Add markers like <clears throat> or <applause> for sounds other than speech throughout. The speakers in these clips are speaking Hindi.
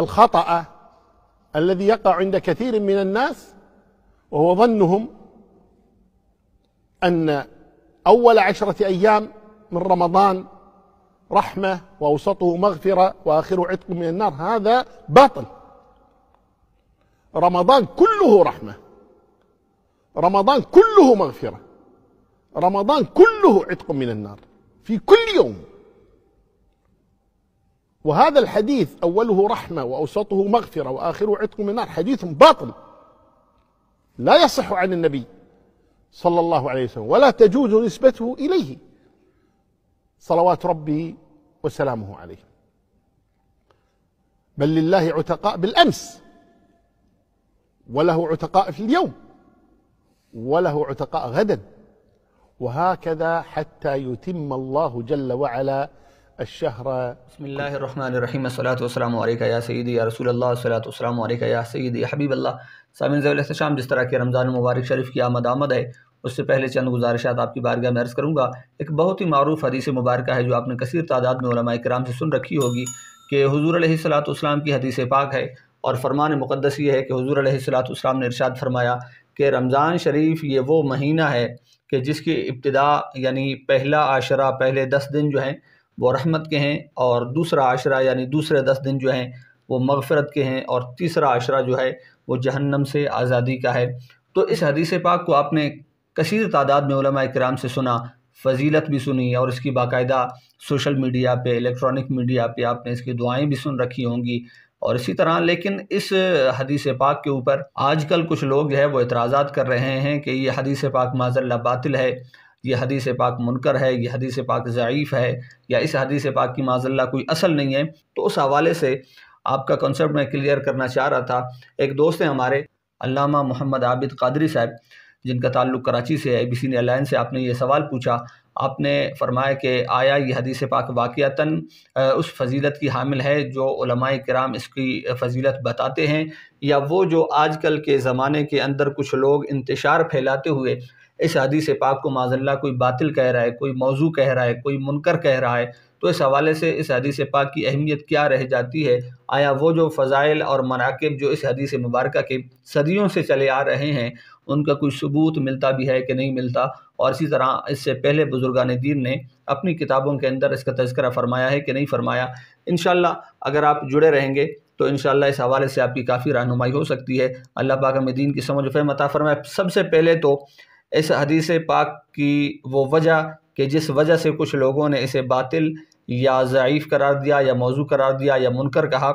الخطأ الذي يقع عند كثير من الناس وهو ظنهم أن أول عشرة أيام من رمضان رحمة وأوسطه مغفرة وآخره عتق من النار هذا باطل رمضان كله رحمة رمضان كله مغفرة رمضان كله عتق من النار في كل يوم وهذا الحديث أوله رحمة وأوسطه مغفرة وآخره عتق من نار حديث باطل لا يصح عن النبي صلى الله عليه وسلم ولا تجوز نسبته إليه صلوات ربي وسلامه عليه بل لله عتقاء بالأمس وله عتقاء في اليوم وله عتقاء غدا وهكذا حتى يتم الله جل وعلا الشهر بسم الله الرحمن الرحيم الصلاة والسلام عليك या सईदी या रसूल अल्लाह सलात वसलाम या सईदी हबीब अल्लाह सामिन जवल शाम जिस तरह के रमज़ान मुबारक शरीफ की आमद आमद है उससे पहले चंद गुजारिशात आपकी बारगाह में अर्ज़ करूँगा एक बहुत ही मरूफ हदीस मुबारक है जो आपने कसर तादाद में कराम से सुन रखी होगी कि हजूर सलाम की हदीस पाक है और फरमान मुक़दस ये है कि हजूर सलाम ने इरशाद फरमाया कि रमज़ान शरीफ ये वो महीना है कि जिसकी इब्तदा यानी पहला आशरा पहले दस दिन जो हैं वो रहमत के हैं और दूसरा आशरा यानी दूसरे दस दिन जो हैं वो मगफ़रत के हैं और तीसरा आशरा जो है वो जहन्नम से आज़ादी का है तो इस हदीस पाक को आपने कसीर तादाद में कराम से सुना फजीलत भी सुनी और इसकी बाकायदा सोशल मीडिया पे इलेक्ट्रॉनिक मीडिया पे आपने इसकी दुआएं भी सुन रखी होंगी और इसी तरह लेकिन इस हदीस पाक के ऊपर आजकल कुछ लोग जो है वो इतराज़ा कर रहे हैं कि ये हदीस पाक माजल्ला बातिल है ये हदीस पाक मुनकर है ये हदीस पाक ज़यीफ़ है या इस हदीस पाक की माजल्ला कोई असल नहीं है तो उस हवाले से आपका कॉन्सेप्ट मैं क्लियर करना चाह रहा था एक दोस्त हैं हमारे अल्लामा मोहम्मद आबिद कादरी साहब जिनका ताल्लुक़ कराची से है बी ने अलायन से आपने ये सवाल पूछा आपने फरमाया कि आया यह हदीस पाक वाक़ता उस फजीलत की हामिल है जो कराम इसकी फजीलत बताते हैं या वो जो आजकल के ज़माने के अंदर कुछ लोग इंतशार फैलाते हुए इस हदीस पाक को माजल्ला कोई बातिल कह रहा है कोई मौजू कह रहा है कोई मुनकर कह रहा है तो इस हवाले से इस हदीस पाक की अहमियत क्या रह जाती है आया वो जो फ़ज़ाइल और मराकब जो इस हदीस मुबारक के सदियों से चले आ रहे हैं उनका कोई सबूत मिलता भी है कि नहीं मिलता और इसी तरह इससे पहले बुजुर्गान दीन ने अपनी किताबों के अंदर इसका तस्करा फरमाया है कि नहीं फरमाया इन अगर आप जुड़े रहेंगे तो इन इस हवाले से आपकी काफ़ी रहनुमाई हो सकती है अल्लाह पाक में दीन की समझ फहम फरमाए सबसे पहले तो इस हदीस पाक की वो वजह कि जिस वजह से कुछ लोगों ने इसे बातिल या ज़यीफ़ करार दिया या मौजू करार दिया या मुनकर कहा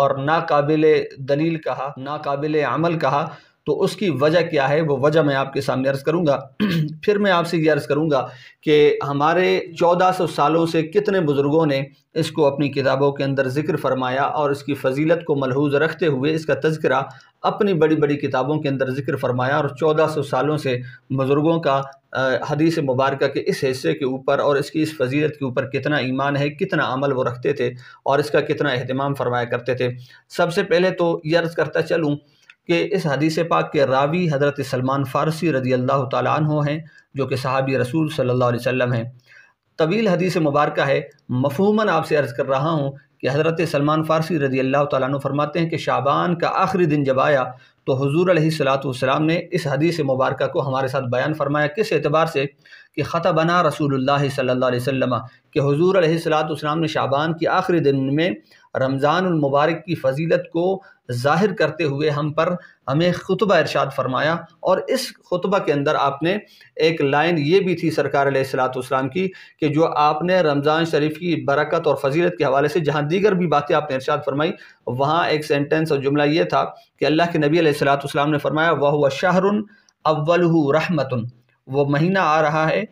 और नाकबिल दलील कहा नाकबिल अमल कहा तो उसकी वजह क्या है वो वजह मैं आपके सामने अर्ज़ करूँगा <clears throat> फिर मैं आपसे ये अर्ज़ करूँगा कि हमारे 1400 सालों से कितने बुज़ुर्गों ने इसको अपनी किताबों के अंदर जिक्र फरमाया और इसकी फजीलत को मलहूज रखते हुए इसका तस्करा अपनी बड़ी बड़ी किताबों के अंदर जिक्र फरमाया और सौ सालों से बुज़ुर्गों का हदीस मुबारक के इस हिस्से के ऊपर और इसकी इस फजीलत के ऊपर कितना ईमान है कितना अमल वो रखते थे और इसका कितना अहतमाम फरमाया करते थे सबसे पहले तो यह अर्ज़ करता चलूँ कि इस हदीस पाक के रावी हज़रत सलमान फ़ारसी रज़ी अल्लाह तु हैं जो कि सहाबी रसूल सल्ला वसम हैं तवील हदीस मुबारक है मफहूमन आपसे अर्ज़ कर रहा हूँ कि हज़रत सलमान फ़ारसी रज़ी अल्लाह तु फरमाते हैं कि शाबान का आखिरी दिन जब आया तो हजूर सलाम ने इस हदीस मुबारक को हमारे साथ बयान फरमाया किस एतबार से कि ख़त बना रसूल सल्ला वसम के हजूर सलाम ने शाबान के आखिरी दिन में रमज़ान मुबारक की फजीलत को ज़ाहिर करते हुए हम पर हमें खुतबा इरशाद फरमाया और इस खुतबा के अंदर आपने एक लाइन ये भी थी सरकार सलाम की कि जो आपने रमज़ान शरीफ की बरकत और फजीलत के हवाले से जहाँ दीगर भी बातें आपने इरशाद फरमाई वहाँ एक सेंटेंस और जुमला ये था कि अल्लाह के नबी सलाम ने फरमाया वह हुआ शाहरुन अव्वल रहमत वो महीना आ रहा है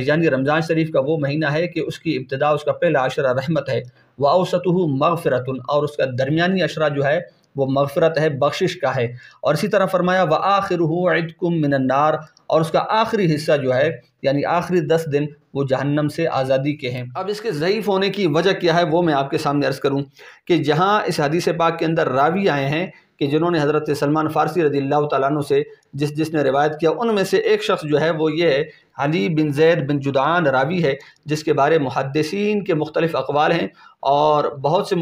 यानी रमज़ान शरीफ का वो महीना है कि उसकी इब्तदा उसका पहला अशरा रहमत है व औसतु मगफ़रतन और उसका दरमियानी अशरा जो है वो मगफ़रत है बख्शिश का है और इसी तरह फरमाया व आखिर ऐदकुम मिनन्नार और उसका आखिरी हिस्सा जो है यानी आखिरी दस दिन वो जहन्नम से आज़ादी के हैं अब इसके ज़यीफ़ होने की वजह क्या है वो मैं आपके सामने अर्ज़ करूँ कि जहाँ इस हदीस पाक के अंदर रावी आए हैं कि जिन्होंने हज़रत सलमान फ़ारसी रजी अल्लाह तु से जिस जिसने रिवायत किया उनमें से एक शख्स जो है वो ये है अली बिन जैद बिन जुदान रावी है जिसके बारे मुहदसिन के मुख्तलिफ़ अकवाल हैं और बहुत से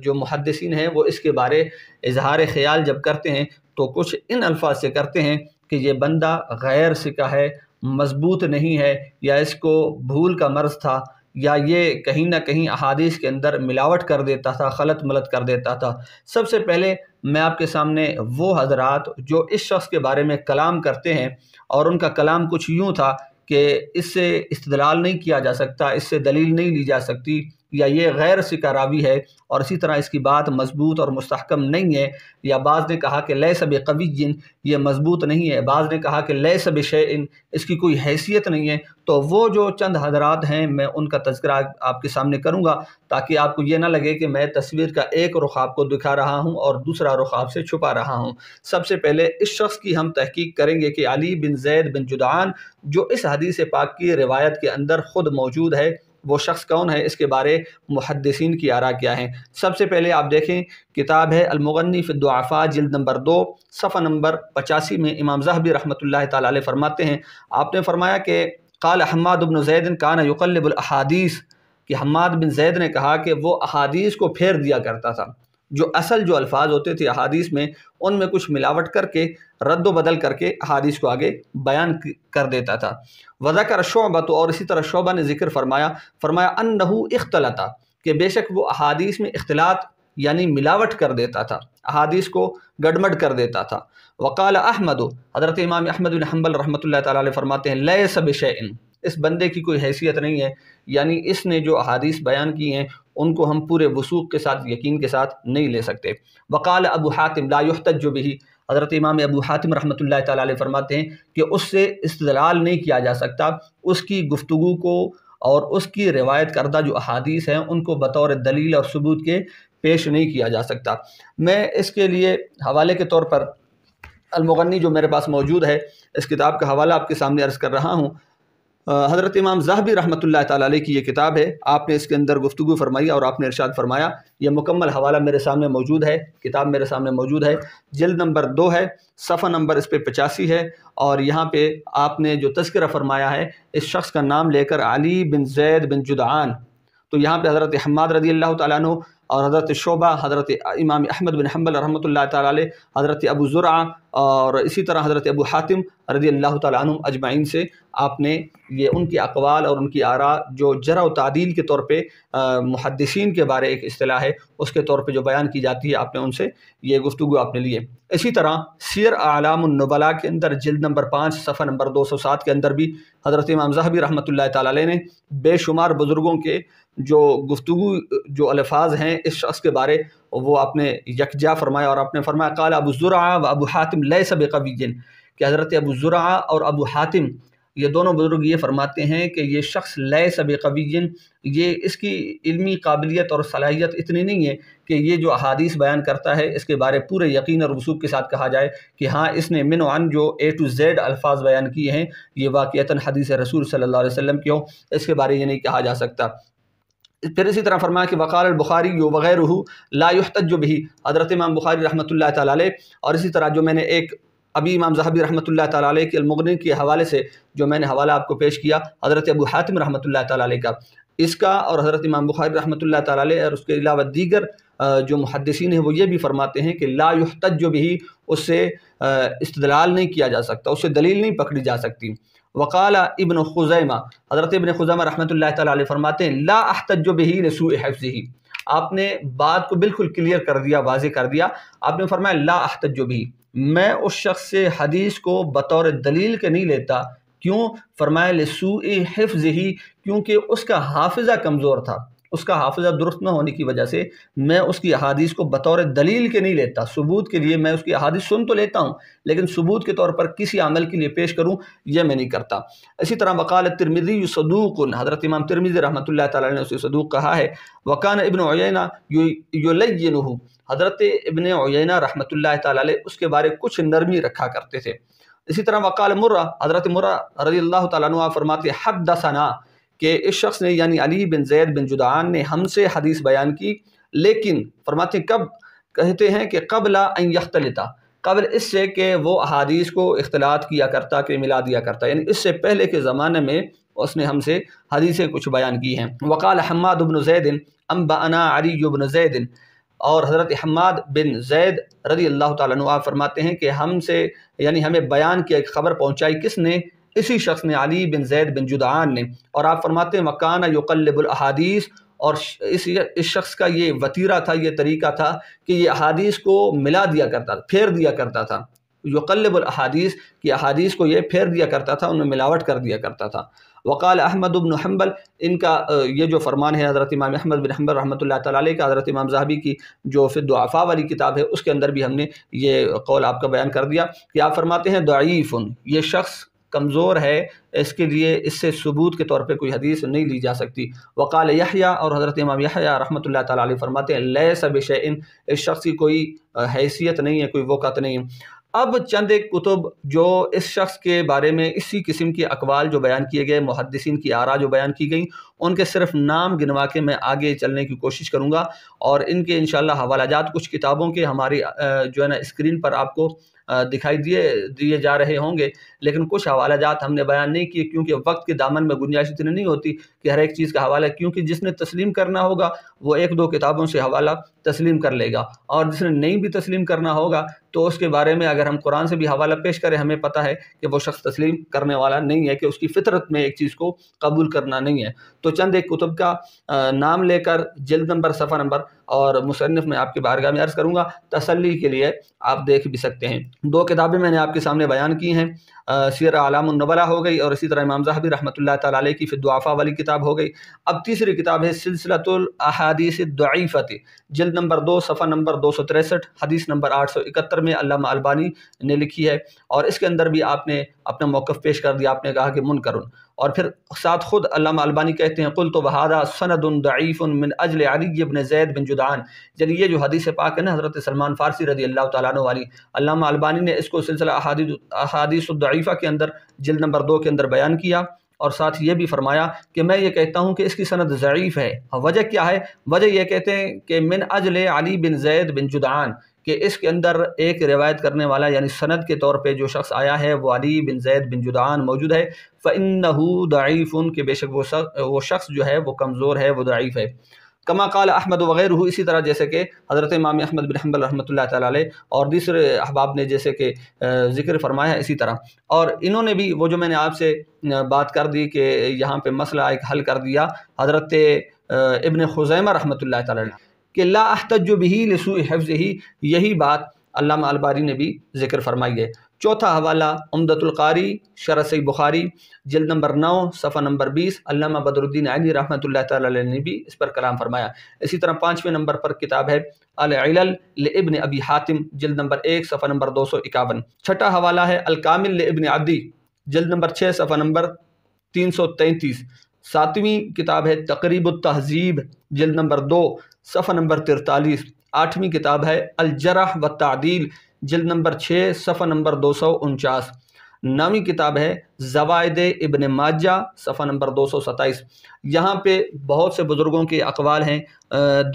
जो मुहदसिन हैं वो इसके बारे इजहार ख्याल जब करते हैं तो कुछ इन अल्फाज से करते हैं कि ये बंदा गैर सिका है मजबूत नहीं है या इसको भूल का मर्ज था या ये कहीं ना कहीं अहादीस के अंदर मिलावट कर देता था खलत मलत कर देता था सबसे पहले मैं आपके सामने वो हजरात जो इस शख्स के बारे में कलाम करते हैं और उनका कलाम कुछ यूँ था कि इससे इस्तलाल नहीं किया जा सकता इससे दलील नहीं ली जा सकती या ये गैर सिकारावी है और इसी तरह इसकी बात मजबूत और मस्तकम नहीं है या बाज़ ने कहा कि लय सब कवीन ये मजबूत नहीं है बाज़ ने कहा कि लय सब शैन इसकी कोई हैसियत नहीं है तो वो जो चंद हजरात हैं मैं उनका तस्करा आपके सामने करूँगा ताकि आपको ये ना लगे कि मैं तस्वीर का एक रुख आपको दिखा रहा हूँ और दूसरा रुख आपसे छुपा रहा हूँ सबसे पहले इस शख्स की हम तहकीक करेंगे कि अली बिन जैद बिन जुदान जो इस हदीस पाक की रिवायत के अंदर ख़ुद मौजूद है वो शख्स कौन है इसके बारे मुहदसिन की आरा क्या है सबसे पहले आप देखें किताब है अलमगनी फ़िदुआफ़ा जल्द नंबर दो सफ़ा नंबर पचासी में इमाम जहबी रहमत ला फरमाते हैं आपने फरमाया कि काल अहमद अबन जैदन कान यकलबुलहादीस कि हमाद बिन जैद ने कहा कि वो अहादीस को फेर दिया करता था जो असल जो अल्फाज होते थे अहादीस में उनमें कुछ मिलावट करके रद्द बदल करके अहादीस को आगे बयान कर देता था वज़ा का शोबा तो और इसी तरह शोबा ने जिक्र फरमाया फरमाया अन नहू इख्तलता कि बेशक वो अहादीस में इख्तलात यानी मिलावट कर देता था अहादीस को गडमड कर देता था वकाल अहमद हज़रत इमाम अहमद हम्बल रहमत ताली फरमाते हैं लय सब इस बंदे की कोई हैसियत नहीं है यानी इसने जो अहादीस बयान की हैं उनको हम पूरे वसूख के साथ यकीन के साथ नहीं ले सकते वकाल अबू हातिम जो भी हज़रत इमाम अबू हातिम रहमत ताला फरमाते हैं कि उससे इस्तलाल नहीं किया जा सकता उसकी गुफ्तु को और उसकी रिवायत करदा जो अहादीस हैं उनको बतौर दलील और सबूत के पेश नहीं किया जा सकता मैं इसके लिए हवाले के तौर पर अलमगनी जो मेरे पास मौजूद है इस किताब का हवाला आपके सामने अर्ज़ कर रहा हूँ हज़रत इमाम जहबी रहमत ली की यह किताब है आपने इसके अंदर गुफ्तु फरमाई और आपने इरशाद फरमाया यह मुकम्मल हवाला मेरे सामने मौजूद है किताब मेरे सामने मौजूद है जल्द नंबर दो है सफ़ा नंबर इस पर पचासी है और यहाँ पे आपने जो तस्करा फरमाया है इस शख्स का नाम लेकर अली बिन जैद बिन जुदान तो यहाँ पे हज़रत हमाद रदी अल्लाह तु और हज़रत शोबा हज़रत इमाम अहमद बिन हम्बल रहमत ला हज़रत अबू ज़ुरा और इसी तरह हज़रत अबू हातिम रदी अल्लाह तुम अजमाइन से आपने ये उनकी अकवाल और उनकी आरा जो जरा तदील के तौर पर मुहदसिन के बारे एक अतलाह है उसके तौर पर जो बयान की जाती है आपने उनसे ये गुफ्तु आपने लिए इसी तरह सीर आलामबला के अंदर जल्द नंबर पाँच सफ़र नंबर दो सौ सात के अंदर भी हज़रत इमाम जहबी रहमत ला तेशुमार बुज़ुर्गों के जो गुफ्तु जो अल्फाज हैं इस शख्स के बारे वो आपने यकजा फरमाया और आपने फरमाया कल अबू ज़ुरा व अबू हातिम लय सब कवीजन कि हज़रत अबू ज़ुरा और अबू हातिम ये दोनों बुज़ुर्ग ये फरमाते हैं कि ये शख्स लय सब कवीजन ये इसकी इल्मी काबिलियत और सलाहियत इतनी नहीं है कि ये जो अहादीस बयान करता है इसके बारे पूरे यकीन और रसूख के साथ कहा जाए कि हाँ इसने मिन वन जो ए टू जेड अल्फाज बयान किए हैं ये वाक़ता हदीस रसूल सल्ला वसम की हो इसके बारे ये नहीं कहा जा सकता फिर इसी तरह फरमाया कि वक़ाल बुखारी यो वगैरह जो भी हज़रत इमाम बुखारी रहमत ला और इसी तरह जो मैंने एक अभी इमाम जहाबी रहमत ला के हवाले से जो मैंने हवाला आपको पेश किया हज़रत अबू हातिम रहमत ला का इसका और हज़रत इमाम बुखारी रहमत ला और उसके अलावा दीगर जो मुहदसिन हैं वो ये भी फरमाते हैं कि जो भी उससे इस्तलाल नहीं किया जा सकता उससे दलील नहीं पकड़ी जा सकती वकाल इबन खुजैमा हज़रत इबन खुजैमा रहमत ला फरमाते हैं ला अहतज बही रसू हफ्ज़ आपने बात को बिल्कुल क्लियर कर दिया वाजे कर दिया आपने फरमाया ला अहतज भी मैं उस शख्स से हदीस को बतौर दलील के नहीं लेता क्यों फरमाया लसू हफ्ज़ ही क्योंकि उसका हाफजा कमज़ोर था उसका हाफजा दुरुस्त न होने की वजह से मैं उसकी अहादीस को बतौर दलील के नहीं लेता सबूत के लिए मैं उसकी अहादीस सुन तो लेता हूँ लेकिन सबूत के तौर पर किसी अमल के लिए पेश करूँ यह मैं नहीं करता इसी तरह वकाल तिरमिजी सदूक हज़रत इमाम तिरमिज़ी रहमत ला उसे सदूक कहा है वकान इबन उयना हज़रत इबन उयना रहमत ला उसके बारे कुछ नरमी रखा करते थे इसी तरह वकाल मुर्रा हज़रत मुर्रा रजील्ला अल्लाह फरमाते हद दसना कि इस शख्स ने यानी अली बिन जैद बिन जुदान ने हमसे हदीस बयान की लेकिन फरमाते कब कहते हैं कि कबला यख्तलता कबल इससे कि वो अदीस को अख्तलात किया करता कि मिला दिया करता यानी इससे पहले के ज़माने में उसने हमसे हदीसें कुछ बयान की हैं वकाल हमाद उबन जैदिन अम्बाना अली जैदिन और हज़रत हमाद बिन जैद रदी अल्लाह तुम फरमाते हैं कि हमसे यानी हमें बयान किया एक ख़बर पहुँचाई किसने इसी शख्स ने अली बिन जैद बिन जुदान ने और आप फरमाते हैं युकलबुलहादीस और इस इस शख्स का ये वतीरा था ये तरीका था कि ये अहादीस को मिला दिया करता था फेर दिया करता था युकलबुलहादीस की अहादीस को ये फेर दिया करता था उन्हें मिलावट कर दिया करता था वकाल अहमद उबन हम्बल इनका ये जो फरमान है हज़रत इमाम अहमद बिन हम्बल रहमत ला का हज़रत इमाम जहाबी की जो फिदआफ़ा वाली किताब है उसके अंदर भी हमने ये कौल आपका बयान कर दिया कि आप फरमाते हैं दईफ़ ये शख्स कमज़ोर है इसके लिए इससे सबूत के तौर पर कोई हदीस नहीं ली जा सकती वकाल यहिया और हज़रत इमाम यहिया रहमत ला ताली फरमाते हैं लय सब इस शख्स की कोई हैसियत नहीं है कोई वक़त नहीं अब चंद एक कुतुब जो इस शख्स के बारे में इसी किस्म के अकवाल जो बयान किए गए मुहदसिन की आरा जो बयान की गई उनके सिर्फ नाम गिनवा के मैं आगे चलने की कोशिश करूँगा और इनके इन जात कुछ किताबों के हमारी जो है ना स्क्रीन पर आपको दिखाई दिए दिए जा रहे होंगे लेकिन कुछ हवाला जात हमने बयान नहीं किए क्योंकि वक्त के दामन में गुंजाइश इतनी नहीं होती कि हर एक चीज़ का हवाला क्योंकि जिसने तस्लीम करना होगा वो एक दो किताबों से हवाला तस्लीम कर लेगा और जिसने नहीं भी तस्लीम करना होगा तो उसके बारे में अगर हम कुरान से भी हवाला पेश करें हमें पता है कि वो शख्स तस्लीम करने वाला नहीं है कि उसकी फितरत में एक चीज़ को कबूल करना नहीं है तो चंद एक कुतुब का नाम लेकर जल्द नंबर सफ़ा नंबर और मुसनफ़ में आपके बारगाह में अर्ज़ करूँगा तसली के लिए आप देख भी सकते हैं दो किताबें मैंने आपके सामने बयान की हैं सीर आलामबला हो गई और इसी तरह इमाम जहाबी रहमत ला की फिर दुआफ़ा वाली किताब हो गई अब तीसरी किताब है सिलसिला अहादीस दईफ़त जल्द नंबर दो सफ़ा नंबर दो सौ तिरसठ हदीस नंबर आठ सौ इकहत्तर में अलामा अलबानी ने लिखी है और इसके अंदर भी आपने अपना मौक़ पेश कर दिया आपने कहा कि मुन मुनकर और फिर साथ खुद अलामा अलबानी कहते हैं कुल तो बहादा सनदन दईफ़न मिन अजल अली अबन जैद बिन जुदान जब ये जो हदीस पाक है ना हज़रत सलमान फ़ारसी रदी अल्लाह तु वाली अलामा अलबानी ने इसको सिलसिला अहादीसफ़ा के अंदर जल्द नंबर दो के अंदर बयान किया और साथ ये भी फरमाया कि मैं ये कहता हूँ कि इसकी सनत ज़यीफ़ है हाँ, वजह क्या है वजह यह कहते हैं कि मिन अजल अली बिन जैद बिन जुदान कि इसके अंदर एक रिवायत करने वाला यानी सनद के तौर पे जो शख्स आया है वो अली बिन जैद बिन जुदान मौजूद है फ़िन दाइफ़ुन के बेशक वो वो शख्स जो है वो कमज़ोर है वो दाइफ़ है कमा कल अहमद वगैरह इसी तरह जैसे कि हज़रत इमाम अहमद बिन हम्बल रहमत और दूसरे अहबाब ने जैसे कि जिक्र फरमाया इसी तरह और इन्होंने भी वो जो मैंने आपसे बात कर दी कि यहाँ पर मसला एक हल कर दिया हज़रत इबन खुजैमा रहमत ताली कि ला अहतज भी लसू हफ्ज़ ही यही बात अल्लामा अलबारी ने भी जिक्र फरमाई है चौथा हवाला उमदतुल्कारी शरह बुखारी जल्द नंबर नौ सफ़ा नंबर बीस अलामा बदरुद्दीन आली रहमत ने भी इस पर कलाम फरमाया इसी तरह पाँचवें नंबर पर किताब है अलबन अबी हातिम जल्द नंबर एक सफ़ा नंबर दो सौ इक्यावन छठा हवाला है अलकामिल इबन अबी जल्द नंबर छः सफ़ा नंबर तीन सौ तैंतीस सातवीं किताब है तकरीब तहजीब जल्द नंबर दो सफ़ा नंबर तिरतालीस आठवीं किताब है अलजरा व तादील जल्द नंबर छः सफ़ा नंबर दो सौ उनचास नामी किताब है जवायद इबन माजा सफ़ा नंबर दो सौ सत्ताईस यहाँ पर बहुत से बुज़ुर्गों के अकवाल हैं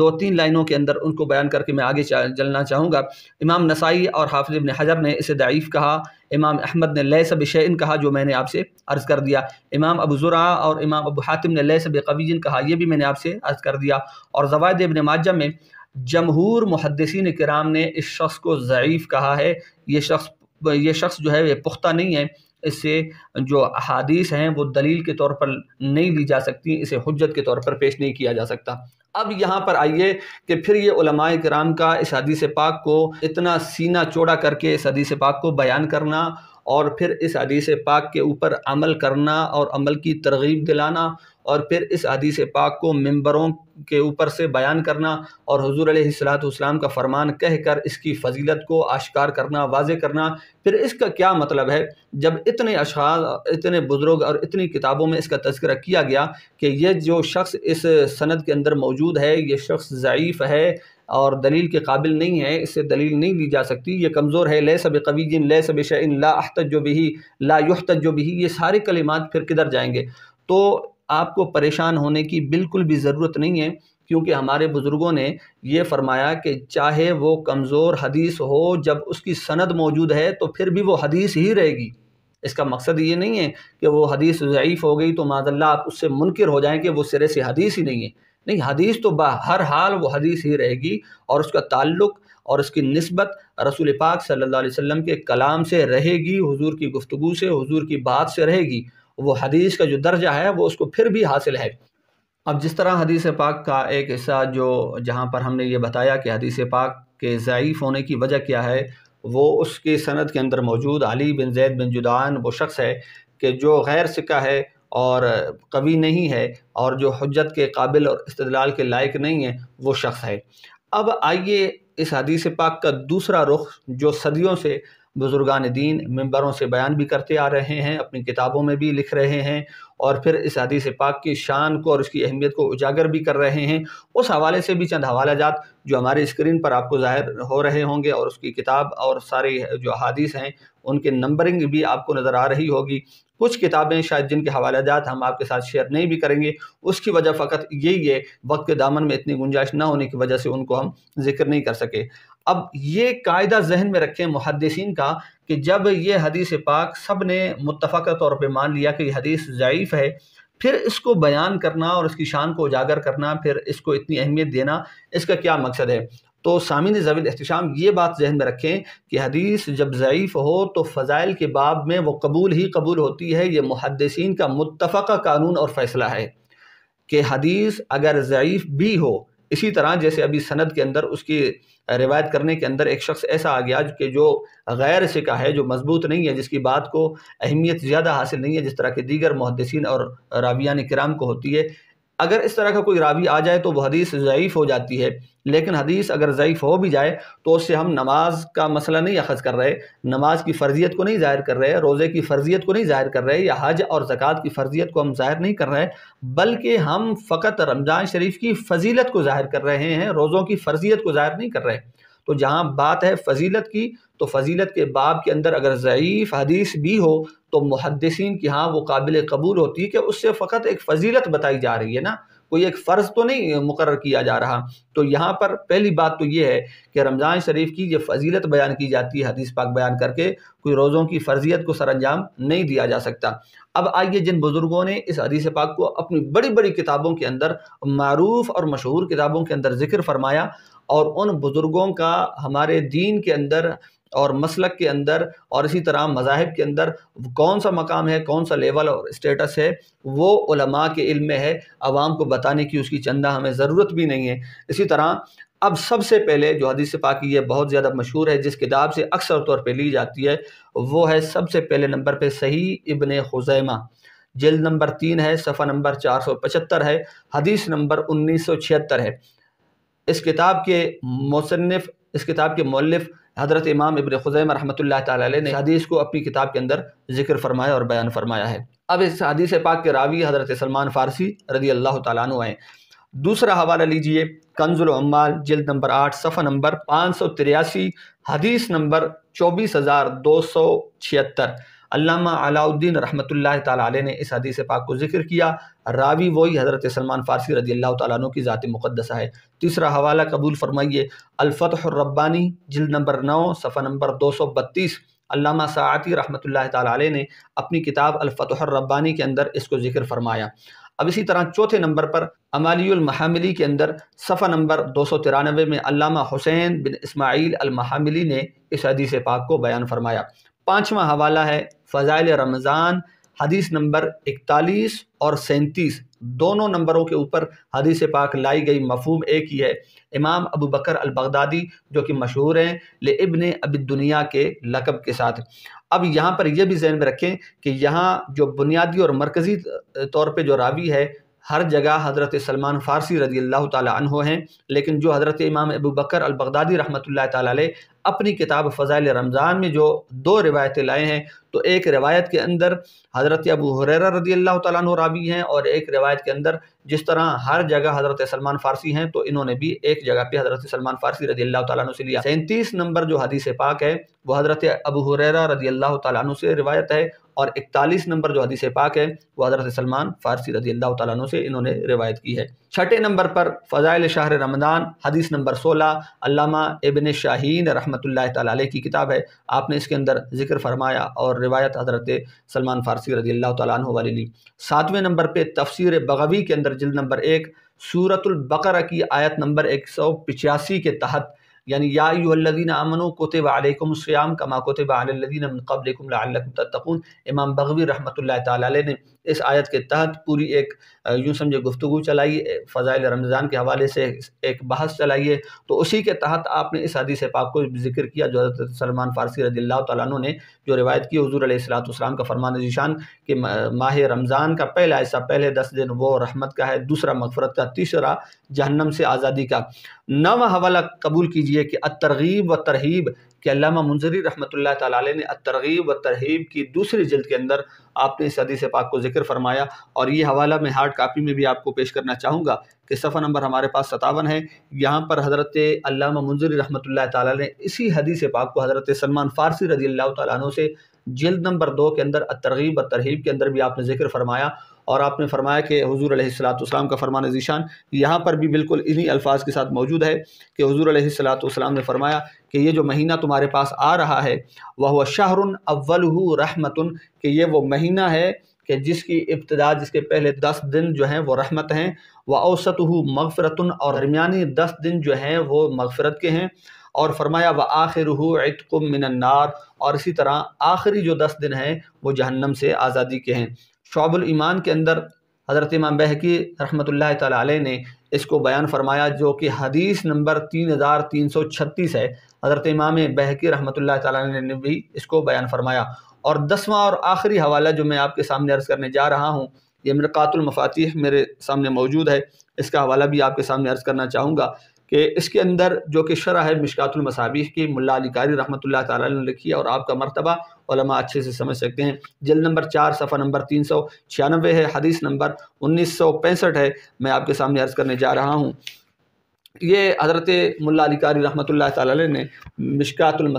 दो तीन लाइनों के अंदर उनको बयान करके मैं आगे चलना चाहूँगा इमाम नसाई और हाफिज इबन हजर ने इसे दाइफ कहा इमाम अहमद ने लय सब शैन कहा जो मैंने आपसे अर्ज़ कर दिया इमाम अबू ज़ुरा और इमाम अबू हातिम ने लय सब कवीजन कहा यह भी मैंने आपसे अर्ज़ कर दिया और जवायद इबन माजा में जमहूर मुहदसिन कराम ने इस शख्स को ज़यीफ़ कहा है ये शख्स ये शख्स जो है ये पुख्ता नहीं है इससे जो अहादीस हैं वो दलील के तौर पर नहीं ली जा सकती इसे हजत के तौर पर पेश नहीं किया जा सकता अब यहाँ पर आइए कि फिर ये उलमाए कराम का इस हदीस पाक को इतना सीना चौड़ा करके इस हदीस पाक को बयान करना और फिर इस हदीस पाक के ऊपर अमल करना और अमल की तरगीब दिलाना और फिर इस हदीस पाक को मंबरों के ऊपर से बयान करना और हजूर सलातम का फरमान कह कर इसकी फजीलत को आश्कार करना वाज करना फिर इसका क्या मतलब है जब इतने अशाज इतने बुज़ुर्ग और इतनी किताबों में इसका तस्करा किया गया कि यह जो शख्स इस सनद के अंदर मौजूद है ये शख्स ज़यीफ़ है और दलील के काबिल नहीं है इससे दलील नहीं ली जा सकती ये कमज़ोर है ले सब कवी जिन ले सब शन ला जो भी ला युहत जो भी ये सारे कलिमात फिर किधर जाएंगे तो आपको परेशान होने की बिल्कुल भी ज़रूरत नहीं है क्योंकि हमारे बुज़ुर्गों ने यह फरमाया कि चाहे वो कमज़ोर हदीस हो जब उसकी सनद मौजूद है तो फिर भी वो हदीस ही रहेगी इसका मकसद ये नहीं है कि वो हदीस ज़यीफ़ हो गई तो माजल्ला आप उससे मुनकर हो जाएँ कि वो सिरे से हदीस ही नहीं है नहीं हदीस तो बा हर हाल वो हदीस ही रहेगी और उसका ताल्लुक़ और उसकी नस्बत रसूल पाक सल्लल्लाहु अलैहि वसल्लम के कलाम से रहेगी हुजूर की गुफ्तगु से हुजूर की बात से रहेगी वो हदीस का जो दर्जा है वो उसको फिर भी हासिल है अब जिस तरह हदीस पाक का एक हिस्सा जो जहाँ पर हमने ये बताया कि हदीस पाक के ज़यीफ़ होने की वजह क्या है वो उसकी सनद के अंदर मौजूद अली बिन जैद बिन जुदान वो शख्स है कि जो गैर सिक्का है और कवि नहीं है और जो हजत के काबिल और इस्तलाल के लायक नहीं है वो शख्स है अब आइए इस हदीस पाक का दूसरा रुख जो सदियों से बुज़ुर्गान दीन मंबरों से बयान भी करते आ रहे हैं अपनी किताबों में भी लिख रहे हैं और फिर इस हदीस पाक की शान को और उसकी अहमियत को उजागर भी कर रहे हैं उस हवाले से भी चंद हवाला जात जो हमारे स्क्रीन पर आपको ज़ाहिर हो रहे होंगे और उसकी किताब और सारी जो अदीस हैं उनके नंबरिंग भी आपको नज़र आ रही होगी कुछ किताबें शायद जिनके हवाले जात हम आपके साथ शेयर नहीं भी करेंगे उसकी वजह फ़कत यही है वक्त के दामन में इतनी गुंजाइश ना होने की वजह से उनको हम जिक्र नहीं कर सके अब ये कायदा जहन में रखें मुहदसिन का कि जब ये हदीस पाक सब ने मुतफ़ा तौर पर मान लिया कि यह हदीस ज़यीफ़ है फिर इसको बयान करना और इसकी शान को उजागर करना फिर इसको इतनी अहमियत देना इसका क्या मकसद है तो सामिन जवील एहतम ये बात जहन में रखें कि हदीस जब ज़यीफ़ हो तो फ़ज़ाइल के बाब में वो कबूल ही कबूल होती है ये मुहदसिन का मुतफ़ा कानून और फ़ैसला है कि हदीस अगर ज़यीफ़ भी हो इसी तरह जैसे अभी सनद के अंदर उसकी रिवायत करने के अंदर एक शख्स ऐसा आ गया कि जो गैर सिका है जो मजबूत नहीं है जिसकी बात को अहमियत ज़्यादा हासिल नहीं है जिस तरह के दीगर मुहदसिन और राबिया कराम को होती है अगर इस तरह का कोई रावी आ जाए तो वह हदीस ज़यीफ़ हो जाती है लेकिन हदीस अगर ज़यीफ़ हो भी जाए तो उससे हम नमाज का मसला नहीं अखज़ कर रहे नमाज की फ़र्जियत को नहीं ज़ाहिर कर रहे रोज़े की फ़र्जियत को नहीं ज़ाहिर कर रहे या हज और ज़क़़त की फ़र्जियत को हम ज़ाहिर नहीं कर रहे बल्कि हम फ़कत रमज़ान शरीफ की फ़जीलत को ज़ाहिर कर रहे हैं रोज़ों की फ़र्जियत को ज़ाहिर नहीं कर रहे तो जहाँ बात है फ़जीलत की तो फजीलत के बाब के अंदर अगर ज़यीफ़ हदीस भी हो तो मुहदसिन की हाँ वो काबिल कबूल होती है कि उससे फ़कत एक फजीलत बताई जा रही है ना कोई एक फ़र्ज़ तो नहीं मुकर किया जा रहा तो यहाँ पर पहली बात तो ये है कि रमज़ान शरीफ की ये फजीलत बयान की जाती है हदीस पाक बयान करके कोई रोज़ों की फ़र्जियत को सर अंजाम नहीं दिया जा सकता अब आइए जिन बुज़ुर्गों ने इस हदीस पाक को अपनी बड़ी बड़ी किताबों के अंदर मरूफ़ और मशहूर किताबों के अंदर ज़िक्र फरमाया और उन बुज़ुर्गों का हमारे दीन के अंदर और मसलक के अंदर और इसी तरह मजाहब के अंदर कौन सा मकाम है कौन सा लेवल और स्टेटस है वो उलमा के इल्म में है आवाम को बताने की उसकी चंदा हमें ज़रूरत भी नहीं है इसी तरह अब सबसे पहले जो हदीस पाक ये बहुत ज़्यादा मशहूर है जिस किताब से अक्सर तौर पर ली जाती है वो है सबसे पहले नंबर पर सही इबन खुजैमा जल नंबर तीन है सफ़ा नंबर चार सौ पचहत्तर है हदीस नंबर उन्नीस सौ छिहत्तर है इस किताब के मुसनफ़ इस किताब के मौलफ़ हज़रत इमाम इबन खुजैम रहमतुल्लाह ने हदीस को अपनी किताब के अंदर जिक्र फरमाया और बयान फरमाया है अब इस हदीस पाक के रावी हज़रत सलमान फ़ारसी रदी अल्लाह तु आए दूसरा हवाला लीजिए कंजुल अम्माल जल्द नंबर आठ सफ़ा नंबर पाँच सौ तिरासी हदीस नंबर चौबीस हज़ार दो सौ छिहत्तर अल्लामा अलाउद्दीन रहमत ताला ने इस हदीस पाक को जिक्र किया रावी वही हज़रत सलमान फ़ारसी रजी अल्लाह तु की ज़ात मुक़दसा है तीसरा हवाला कबूल फरमाइए अलफतरबानी जिल नंबर नौ सफ़ा नंबर दो सौ बत्तीस अलामा साती रहमत ने अपनी किताब अलफतरबानी के अंदर इसको ज़िक्र फरमाया अब इसी तरह चौथे नंबर पर अमालीमहामिली के अंदर सफ़ा नंबर दो सौ तिरानवे में अलामा हुसैन बिन इसमाइल अलमहामिली ने इस हदीस पाक को बयान फरमाया पाँचवा हवाला है फ़ज़ाइल रमज़ान हदीस नंबर इकतालीस और सैंतीस दोनों नंबरों के ऊपर हदीस पाक लाई गई मफहम एक ही है इमाम अबू बकर बगदादी जो कि मशहूर हैं ले इबन अब दुनिया के लकब के साथ अब यहाँ पर यह भी जहन में रखें कि यहाँ जो बुनियादी और मरकज़ी तौर पर जो रावी है हर जगह हज़रत सलमान फ़ारसी रजी अल्लाह तहो हैं लेकिन जो हज़रत इमाम अबू बकर अलबगदादी रहमत ला अपनी किताब फ़ज़ाइल रमज़ान में जो दो रिवायतें लाए हैं तो एक रिवायत के अंदर हज़रत अबू हुररा रदी अल्लाह तु रावी हैं और एक रिवायत के अंदर जिस तरह हर जगह हज़रत सलमान फ़ारसी हैं तो इन्होंने भी एक जगह पे हज़रत सलमान फ़ारसी रदी अल्लाह तु से लिया सैंतीस नंबर जो हदीस पाक है वह हज़रत अबू हुररा रदी अल्लाह तु से रिवायत है और इकतालीस नंबर जो हदीस पाक है वह हज़रत सलमान फ़ारसी रदी अल्लाह तु से इन्होंने रिवायत की है छठे नंबर पर फ़ज़ाइल शाहर रमदान हदीस नंबर सोलह अलामा इबन शाहीन रहमत की किताब है आपने इसके अंदर जिक्र फरमाया और रिवायत हज़रत सलमान फ़ारसी रजी अल्लाह तु वाली ली सातवें नंबर पर तफसर बगवी के अंदर जिल्द नंबर एक सूरतुल्बकर की आयत नंबर एक सौ पिचासी के तहत यानी यादीन अमन कोतब आलकम का मा कोतब आलदीन कबलकुम तत्तकून इमाम बगवी रहमत ला ने इस आयत के तहत पूरी एक यूँ समझे गुफ्तु चलाइए फ़ज़ाइल रमज़ान के हवाले से एक बहस चलाइए तो उसी के तहत आपने इस हदीस पाक को जिक्र किया जो हज़रत सलमान फ़ारसी रजील्ला तु ने जो रिवायत की हजूर सलाम का फरमान निशान कि माह रमज़ान का पहला ऐसा पहले दस दिन वो रहमत का है दूसरा मफफरत का तीसरा जहन्नम से आज़ादी का नवा हवाला कबूल कीजिए कि अतरगीब व तरहीब कि अलामा मुंजरी रहमत ला ने तरगीब व तरहीब की दूसरी जल्द के अंदर आपने इस हदीस पाक को जिक्र फरमाया और ये हवाला मैं हार्ड कापी में भी आपको पेश करना चाहूँगा कि सफ़ा नंबर हमारे पास सतावन है यहाँ पर हज़रत अलामा मुंजरी रहमत ला ने इसी हदीस पाक को हज़रत सलमान फ़ारसी रजी अल्लाह से जल्द नंबर दो के अंदर तरगीब व तरहीब के अंदर भी आपने जिक्र फरमाया और आपने फरमाया कि हजूर अलैहिस्सलाम का फरमान ज़ीशान यहाँ पर भी बिल्कुल इन्हीं अल्फाज के साथ मौजूद है कि हजूर अलैहिस्सलाम ने फरमाया कि ये जो महीना तुम्हारे पास आ रहा है वह शाहर अव्वल रहमतन कि ये वो महीना है कि जिसकी इब्तदा जिसके पहले दस दिन जो हैं वो रहमत हैं व औसत मगफरतुन और दरमियानी दस दिन जो हैं वो मगफ़रत के हैं और फरमाया व आखिर इतकुम मिनन्नार और इसी तरह आखिरी जो दस दिन हैं वो जहन्नम से आज़ादी के हैं ईमान के अंदर हज़रत इमाम बहकी रहमत ताली ने इसको बयान फरमाया जो कि हदीस नंबर तीन हज़ार तीन सौ छत्तीस है हज़रत इमाम बहकी रहमतुल्लाह ताली ने भी इसको बयान फरमाया और दसवां और आखिरी हवाला जो मैं आपके सामने अर्ज़ करने जा रहा हूँ ये मेरे मफातिह मेरे सामने मौजूद है इसका हवाला भी आपके सामने अर्ज़ करना चाहूँगा कि इसके अंदर जो कि शरह है मिशकातुल की मुल्ला अलीकारी रहमत ने लिखी है और आपका मरतबा ओलमा अच्छे से समझ सकते हैं जल नंबर चार सफ़ा नंबर तीन सौ छियानवे है हदीस नंबर उन्नीस सौ पैंसठ है मैं आपके सामने अर्ज़ करने जा रहा हूँ ये हज़रत मुल्ला अलीकारी रहमत ला ने मिशकातुल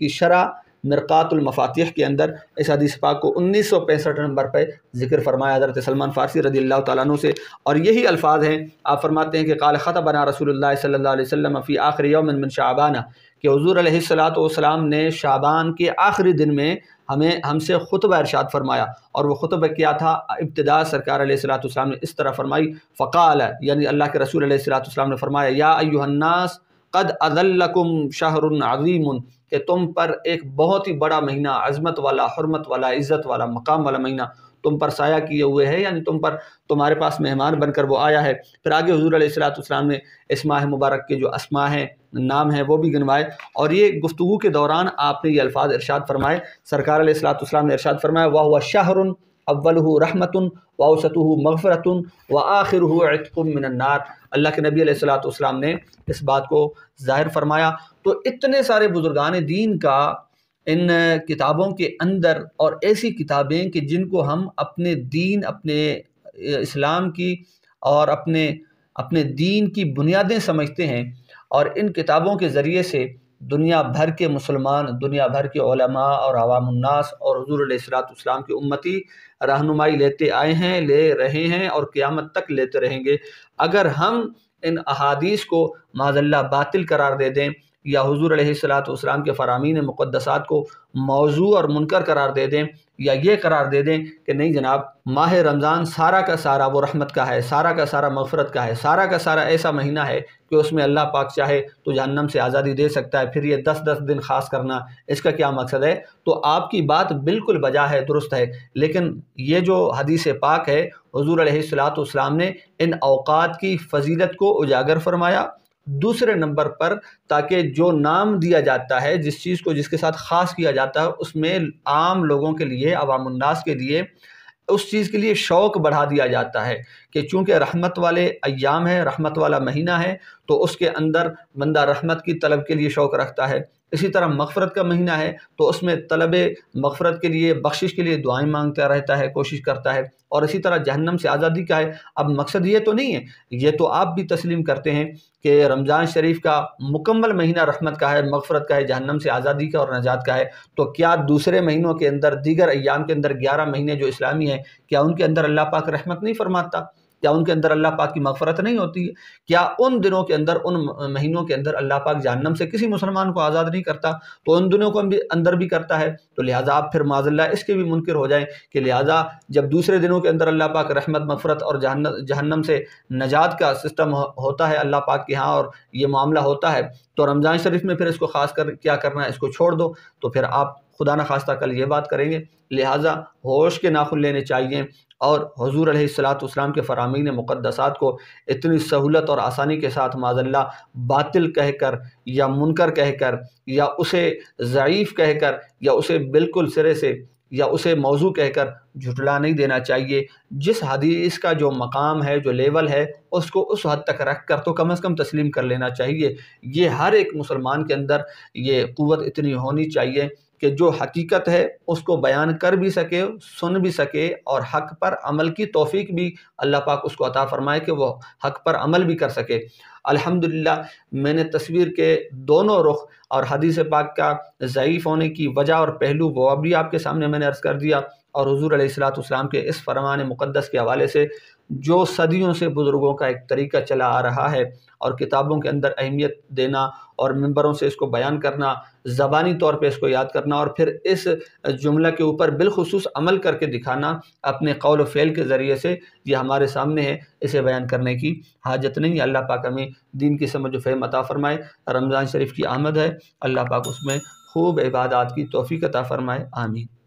की शरह मरक़ातुलमफ़ातिह के अंदर इस हदीस पाक को उन्नीस सौ पैंसठ नंबर पर जिक्र फरमाया हज़रत सलमान फ़ारसी रदी अल्लाह तु से और यही अल्फाज हैं आप फरमाते हैं कि काल ख़तबना रसूल सल्ला फ़ी आखिर यौमिन शाबाना कि हजूर सलातम ने शाबान के आखिरी दिन में हमें हमसे खुतब इरशाद फरमाया और वह खुतब क्या था इब्तदा सरकार सलाम ने इस तरह फरमाई फ़काल यानी अल्लाह के रसूल सलाम ने फरमाया या अयुन्नास कद अजल्लकुम शाहर अज़ीम कि तुम पर एक बहुत ही बड़ा महीना अजमत वाला हरमत वाला इज़्ज़त वाला मकाम वाला महीना तुम पर साया किए हुए है यानी तुम पर तुम्हारे पास मेहमान बनकर वो आया है फिर आगे हजूर सलाम ने इसमाह मुबारक के जो असमा हैं नाम हैं वो भी गिनवाए और ये गुफ्तु के दौरान आपने ये अल्फाज इरशाद फरमाए सरकार सलाम ने इरशाद फरमाया वाह हुआ शाहरुन अव्वल रहमतन व औसत मगफ़रतन व आखिर मिनन्नार अल्लाह के नबी सलाम ने इस बात को ज़ाहिर फरमाया तो इतने सारे बुज़ुर्गान दीन का इन किताबों के अंदर और ऐसी किताबें कि जिनको हम अपने दीन अपने इस्लाम की और अपने अपने दीन की बुनियादें समझते हैं और इन किताबों के ज़रिए से दुनिया भर के मुसलमान दुनिया भर के उलमा और अवामनास और हजूर सलाम की उम्मती रहनुमाई लेते आए हैं ले रहे हैं और क़्यामत तक लेते रहेंगे अगर हम इन अहादीस को माजल्ला बातिल करार दे दें या हजूर सलाम के फ़रामीन मुक़दसात को मौजू और मुनकर करार दे दें या ये करार दे दें कि नहीं जनाब माह रमज़ान सारा का सारा वो रहमत का है सारा का सारा मफ़रत का है सारा का सारा ऐसा महीना है कि उसमें अल्लाह पाक चाहे तो जहन्नम से आज़ादी दे सकता है फिर ये दस दस दिन खास करना इसका क्या मकसद है तो आपकी बात बिल्कुल बजा है दुरुस्त है लेकिन ये जो हदीस पाक है हजूर सलाम ने इन अवकात की फजीलत को उजागर फरमाया दूसरे नंबर पर ताकि जो नाम दिया जाता है जिस चीज़ को जिसके साथ ख़ास किया जाता है उसमें आम लोगों के लिए अवामन्नास के लिए उस चीज़ के लिए शौक़ बढ़ा दिया जाता है कि चूँकि रहमत वाले अयाम है रहमत वाला महीना है तो उसके अंदर बंदा रहमत की तलब के लिए शौक़ रखता है इसी तरह मगफ़रत का महीना है तो उसमें तलब मगफ़रत के लिए बख्शिश के लिए दुआएं मांगता रहता है कोशिश करता है और इसी तरह जहन्नम से आज़ादी का है अब मकसद ये तो नहीं है ये तो आप भी तस्लीम करते हैं कि रमज़ान शरीफ का मुकम्मल महीना रहमत का है मगफ़रत का है जहन्नम से आज़ादी का और नजात का है तो क्या दूसरे महीनों के अंदर दीगर अयाम के अंदर ग्यारह महीने जो इस्लामी हैं क्या उनके अंदर अल्लाह पाक रहमत नहीं फरमाता क्या उनके अंदर अल्लाह पाक की मफफरत नहीं होती है क्या उन दिनों के अंदर उन महीनों के अंदर अल्लाह पाक जहनम से किसी मुसलमान को आज़ाद नहीं करता तो उन दिनों को भी अंदर भी करता है तो लिहाजा आप फिर माजल्ला इसके भी मुनकर हो जाएँ कि लिहाजा जब दूसरे दिनों के अंदर अल्लाह पाक रहमत मफरत और जहन्नम से नजात का सिस्टम होता है अल्लाह पाक के यहाँ और ये मामला होता है तो रमज़ान शरीफ में फिर इसको खास कर क्या करना है इसको छोड़ दो तो फिर आप खुदा न खास्ता कल ये बात करेंगे लिहाजा होश के नाखुन लेने चाहिए और हजूर सलाम के फ़रामीन मुक़दसात को इतनी सहूलत और आसानी के साथ माजल्ला बातिल कह कर या मुनकर कह कर या उसे ज़यीफ़ कह कर या उसे बिल्कुल सिरे से या उसे मौजू कहकर झुटला नहीं देना चाहिए जिस हदीस का जो मकाम है जो लेवल है उसको उस हद तक रख कर तो कम अज़ कम तस्लीम कर लेना चाहिए ये हर एक मुसलमान के अंदर ये क़वत इतनी होनी चाहिए कि जो हकीकत है उसको बयान कर भी सके सुन भी सके और हक पर अमल की तोफ़ी भी अल्लाह पाक उसको अता फ़रमाए कि वह हक पर अमल भी कर सके अल्हम्दुलिल्लाह मैंने तस्वीर के दोनों रुख और हदीस पाक का ज़यीफ़ होने की वजह और पहलू वो भी आपके सामने मैंने अर्ज़ कर दिया और हजूर सलाम के इस फरमान मुक़दस के हवाले से जो सदियों से बुज़ुर्गों का एक तरीका चला आ रहा है और किताबों के अंदर अहमियत देना और मंबरों से इसको बयान करना ज़बानी तौर पे इसको याद करना और फिर इस जुमला के ऊपर बिलखसूस अमल करके दिखाना अपने कौल फ़ैल के ज़रिए से ये हमारे सामने है इसे बयान करने की हाजत नहीं है अल्लाह पाक हमें दीन की समझ फ़हम अता फ़रमाए रमज़ान शरीफ की आमद है अल्लाह पाक उसमें खूब इबादत की तोफ़ी अता फ़रमाए आमीन